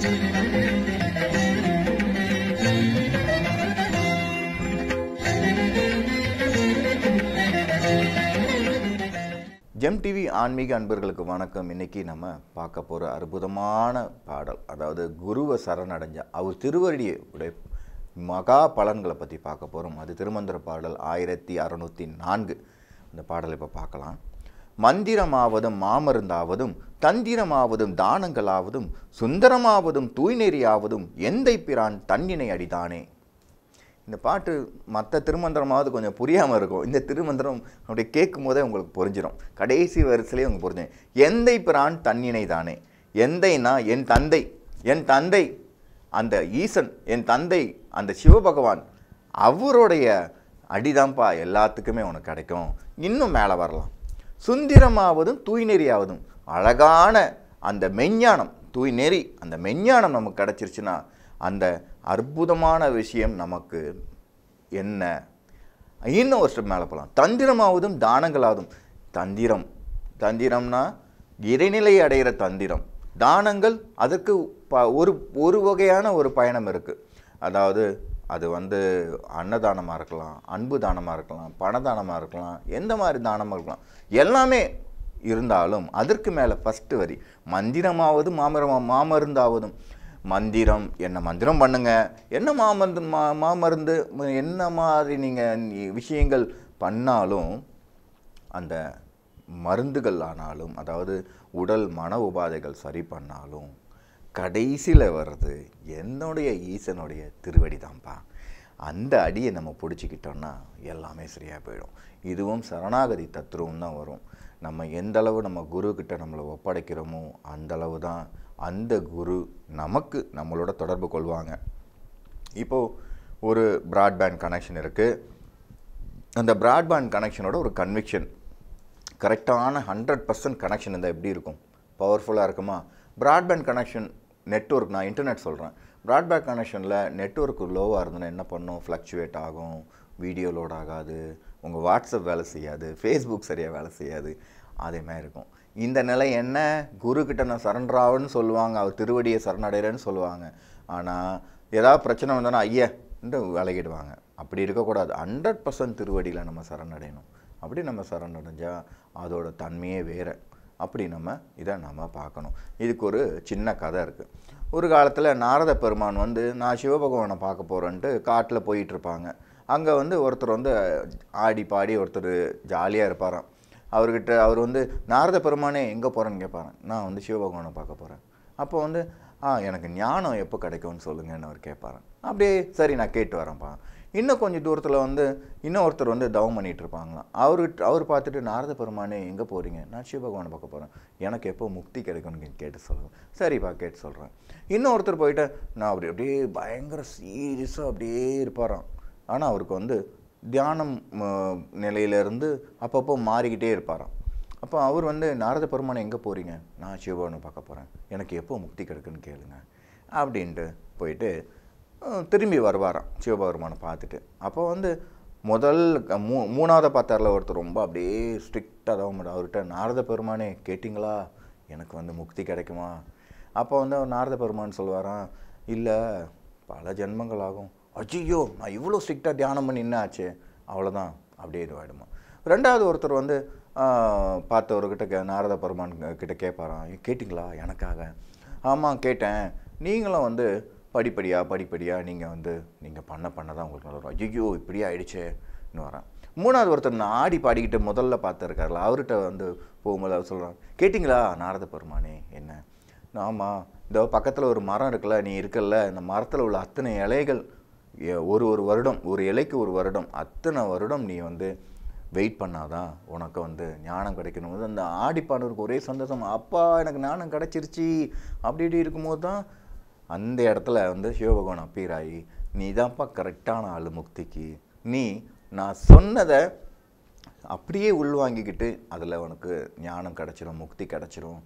GeM TV ஆன்மீக அன்பர்களுக்கு வணக்கம் இன்னைக்கு நம்ம பார்க்க போகிற அற்புதமான பாடல் அதாவது குருவை சரணடைஞ்ச அவர் திருவருடைய உடைய மகா பலன்களை பற்றி பார்க்க போகிறோம் அது திருமந்திர பாடல் ஆயிரத்தி அறநூற்றி நான்கு அந்த பாடலை இப்போ பார்க்கலாம் மந்திரமாவதும் மாமருந்தாவதும் தந்திரமாவதும் தானங்களாவதும் சுந்தரமாவதும் தூய்நெறியாவதும் எந்தை பிரான் தன்னினை அடிதானே இந்த பாட்டு மற்ற திருமந்திரமாவது கொஞ்சம் புரியாமல் இருக்கும் இந்த திருமந்திரம் அப்படி கேட்கும் போதே உங்களுக்கு புரிஞ்சிடும் கடைசி வரிசையிலே உங்களுக்கு புரிஞ்சிடும் எந்தை பிரான் தன்னினை தானே எந்தைனா என் தந்தை என் தந்தை அந்த ஈசன் என் தந்தை அந்த சிவபகவான் அவருடைய அடிதான்ப்பா எல்லாத்துக்குமே உனக்கு கிடைக்கும் இன்னும் மேலே வரலாம் சுந்திரமாவதும் தூய்நெறியாவதும் அழகான அந்த மெஞ்ஞானம் தூய்நெறி அந்த மெஞ்ஞானம் நமக்கு கிடச்சிருச்சுன்னா அந்த அற்புதமான விஷயம் நமக்கு என்ன இன்னும் வருஷம் மேலே போகலாம் தந்திரமாவதும் தானங்களாவதும் தந்திரம் தந்திரம்னா இறைநிலை அடைகிற தந்திரம் தானங்கள் அதற்கு ப ஒரு ஒரு வகையான ஒரு பயணம் இருக்குது அதாவது அது வந்து அன்னதானமாக இருக்கலாம் அன்பு தானமாக இருக்கலாம் பணதானமாக இருக்கலாம் எந்த மாதிரி தானமாக இருக்கலாம் எல்லாமே இருந்தாலும் அதற்கு மேலே ஃபஸ்ட்டு வரி மந்திரமாவது மாமரமாக மாமருந்தாவதும் மந்திரம் என்ன மந்திரம் பண்ணுங்கள் என்ன மாமருந்து மா மாமருந்து என்ன மாதிரி நீங்கள் விஷயங்கள் பண்ணாலும் அந்த மருந்துகள் ஆனாலும் அதாவது உடல் மன உபாதைகள் சரி பண்ணாலும் கடைசியில் வர்றது என்னுடைய ஈசனுடைய திருவடி தான்ப்பா அந்த அடியை நம்ம பிடிச்சிக்கிட்டோன்னா எல்லாமே சரியாக போயிடும் இதுவும் சரணாகதி தத்துருவம் தான் வரும் நம்ம எந்தளவு நம்ம குருக்கிட்ட நம்மளை ஒப்படைக்கிறோமோ அந்தளவு தான் அந்த குரு நமக்கு நம்மளோட தொடர்பு கொள்வாங்க இப்போது ஒரு ப்ராட்பேண்ட் கனெக்ஷன் இருக்குது அந்த ப்ராட்பேண்ட் கனெக்ஷனோட ஒரு கன்விக்ஷன் கரெக்டான ஹண்ட்ரட் பர்சன்ட் கனெக்ஷன் இருந்தால் எப்படி இருக்கும் பவர்ஃபுல்லாக இருக்குமா ப்ராட்பேண்ட் கனெக்ஷன் நெட்ஒர்க் நான் இன்டர்நெட் சொல்கிறேன் ப்ராட்பேண்ட் கனெக்ஷனில் நெட்ஒர்க் லோவாக இருந்ததுன்னா என்ன பண்ணும் ஃப்ளக்சுவேட் ஆகும் வீடியோ லோட் ஆகாது உங்கள் வாட்ஸ்அப் வேலை செய்யாது ஃபேஸ்புக் சரியாக வேலை செய்யாது அதேமாதிரி இருக்கும் இந்த நிலை என்ன குருக்கிட்ட நான் சரண்டராகன்னு சொல்லுவாங்க அவர் திருவடியை சரணடைகிறேன்னு சொல்லுவாங்க ஆனால் ஏதாவது பிரச்சனை வந்தோன்னா ஐயன்ட்டு விலகிடுவாங்க அப்படி இருக்கக்கூடாது ஹண்ட்ரட் பர்சன்ட் திருவடியில் நம்ம சரணடையணும் அப்படி நம்ம சரணடைஞ்சால் அதோட தன்மையே வேறு அப்படி நம்ம இதை நம்ம பார்க்கணும் இதுக்கு ஒரு சின்ன கதை இருக்குது ஒரு காலத்தில் நாரத பெருமான் வந்து நான் சிவபகவானை பார்க்க போகிறேன்ட்டு காட்டில் போயிட்டுருப்பாங்க அங்கே வந்து ஒருத்தர் வந்து ஆடி பாடி ஒருத்தர் ஜாலியாக இருப்பாராம் அவர்கிட்ட அவர் வந்து நாரத பெருமானே எங்கே போகிறேன்னு கேட்பாரு நான் வந்து சிவபகவானை பார்க்க போகிறேன் அப்போ வந்து ஆ எனக்கு ஞானம் எப்போ கிடைக்கும்னு சொல்லுங்கன்னு அவர் கேட்பாரன் அப்படியே சரி நான் கேட்டு வரேன்ப்பா இன்னும் கொஞ்சம் தூரத்தில் வந்து இன்னொருத்தர் வந்து தவம் பண்ணிகிட்டு இருப்பாங்களாம் அவரு அவர் பார்த்துட்டு நாரத பெருமானே எங்கே போகிறீங்க நான் சிவபகவானை பார்க்க போகிறேன் எனக்கு எப்போ முக்தி கிடைக்கும்னு கேட்டு சொல்கிறேன் சரிப்பா கேட்டு சொல்கிறேன் இன்னொருத்தர் போயிட்டு நான் அப்படி அப்படியே பயங்கர சீரியஸாக அப்படியே இருப்பாராம் ஆனால் அவருக்கு வந்து தியானம் நிலையிலேருந்து அப்பப்போ மாறிக்கிட்டே இருப்பாராம் அப்போ அவர் வந்து நாரத பெருமானை எங்கே போகிறீங்க நான் சிவபகவானை பார்க்க போகிறேன் எனக்கு எப்போ முக்தி கிடைக்குன்னு கேளுங்க அப்படின்ட்டு போயிட்டு திரும்பி வருவாராம் சிவபெருமானை பார்த்துட்டு அப்போ வந்து முதல் மூ மூணாவது பார்த்தாரில் ஒருத்தர் ரொம்ப அப்படியே ஸ்ட்ரிக்டாக தான் முடியும் அவர்கிட்ட நாரத பெருமானே கேட்டிங்களா எனக்கு வந்து முக்தி கிடைக்குமா அப்போ வந்து அவர் நாரத பெருமான் சொல்லுவாராம் இல்லை பல ஜென்மங்கள் ஆகும் அஜய்யோ நான் இவ்வளோ ஸ்ட்ரிக்டாக தியானம் பண்ணி என்ன ஆச்சு அவ்வளோதான் அப்படியே இதுவாகிடுமா ரெண்டாவது ஒருத்தர் வந்து பார்த்தவர்கிட்ட கே நாரத பெருமான் கிட்டே கேட்பாரான் கேட்டிங்களா எனக்காக ஆமாம் கேட்டேன் நீங்களும் வந்து படிப்படியாக படிப்படியாக நீங்கள் வந்து நீங்கள் பண்ண பண்ண தான் உங்களுக்கு நல்லா வரும் ஐயோ இப்படி ஆகிடுச்சேன்னு வரேன் மூணாவது ஒருத்தர் நான் ஆடி பாடிக்கிட்டு முதல்ல பார்த்துருக்காருல அவர்கிட்ட வந்து போகும்போது அவர் சொல்கிறாங்க கேட்டிங்களா நாரத பெருமானே என்ன ஆமாம் இந்த பக்கத்தில் ஒரு மரம் இருக்குல்ல நீ இருக்கல்ல இந்த மரத்தில் உள்ள அத்தனை இலைகள் ஒரு ஒரு வருடம் ஒரு இலைக்கு ஒரு வருடம் அத்தனை வருடம் நீ வந்து வெயிட் பண்ணாதான் உனக்கு வந்து ஞானம் கிடைக்கணும் போது அந்த ஆடி பாடுறதுக்கு ஒரே சந்தோஷம் அப்பா எனக்கு ஞானம் கிடச்சிருச்சு அப்படி இப்படி இருக்கும்போது தான் அந்த இடத்துல வந்து சிவபகவான் அப்பீராயி நீ தான்ப்பா கரெக்டான ஆள் முக்திக்கு நீ நான் சொன்னதை அப்படியே உள்வாங்கிக்கிட்டு அதில் உனக்கு ஞானம் கிடச்சிரும் முக்தி கிடச்சிரும்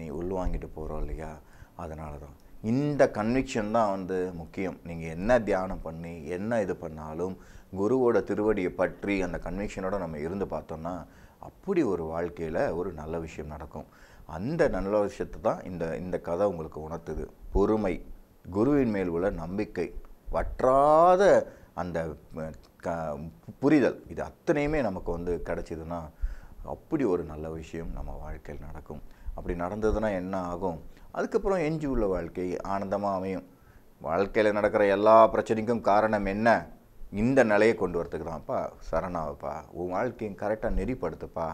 நீ உள்வாங்கிட்டு போகிறோம் இல்லையா அதனால தான் இந்த கன்விக்ஷன் தான் வந்து முக்கியம் நீங்கள் என்ன தியானம் பண்ணி என்ன இது பண்ணாலும் குருவோட திருவடியை பற்றி அந்த கன்விக்ஷனோட நம்ம இருந்து பார்த்தோம்னா அப்படி ஒரு வாழ்க்கையில் ஒரு நல்ல விஷயம் நடக்கும் அந்த நல்ல விஷயத்தை தான் இந்த இந்த கதை உங்களுக்கு உணர்த்துது பொறுமை குருவின் மேல் உள்ள நம்பிக்கை வற்றாத அந்த க புரிதல் இது அத்தனையுமே நமக்கு வந்து கிடச்சிதுன்னா அப்படி ஒரு நல்ல விஷயம் நம்ம வாழ்க்கையில் நடக்கும் அப்படி நடந்ததுன்னா என்ன ஆகும் அதுக்கப்புறம் எஞ்சி உள்ள வாழ்க்கை ஆனந்தமாக அமையும் வாழ்க்கையில் நடக்கிற எல்லா பிரச்சனைக்கும் காரணம் என்ன இந்த நிலையை கொண்டு வரத்துக்குதான்ப்பா சரணாவப்பா உன் வாழ்க்கையும் கரெக்டாக நெறிப்படுத்துப்பா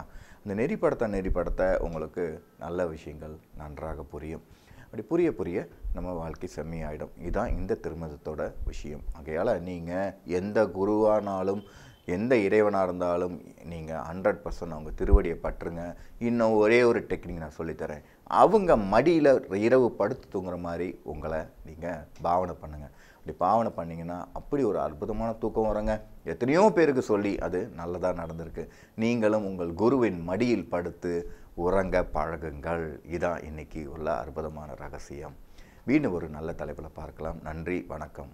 இந்த நெறிப்படுத்த நெறிப்படுத்த உங்களுக்கு நல்ல விஷயங்கள் நன்றாக புரியும் அப்படி புரிய புரிய நம்ம வாழ்க்கை செம்மையாயிடும் இதுதான் இந்த திருமணத்தோட விஷயம் ஆகையால் நீங்கள் எந்த குருவானாலும் எந்த இறைவனாக இருந்தாலும் நீங்கள் ஹண்ட்ரட் பர்சன்ட் அவங்க திருவடியை பற்றுங்க இன்னும் ஒரே ஒரு டெக்னிக் நான் சொல்லித்தரேன் அவங்க மடியில் இரவு படுத்து தூங்குற மாதிரி உங்களை நீங்கள் பாவனை பண்ணுங்கள் அப்படி பாவனை பண்ணிங்கன்னா அப்படி ஒரு அற்புதமான தூக்கம் வருங்க எத்தனையோ பேருக்கு சொல்லி அது நல்லதாக நடந்திருக்கு நீங்களும் உங்கள் குருவின் மடியில் படுத்து உறங்க பழகுங்கள் இதான் இன்றைக்கி உள்ள அற்புதமான ரகசியம் மீண்டும் ஒரு நல்ல தலைப்பில் பார்க்கலாம் நன்றி வணக்கம்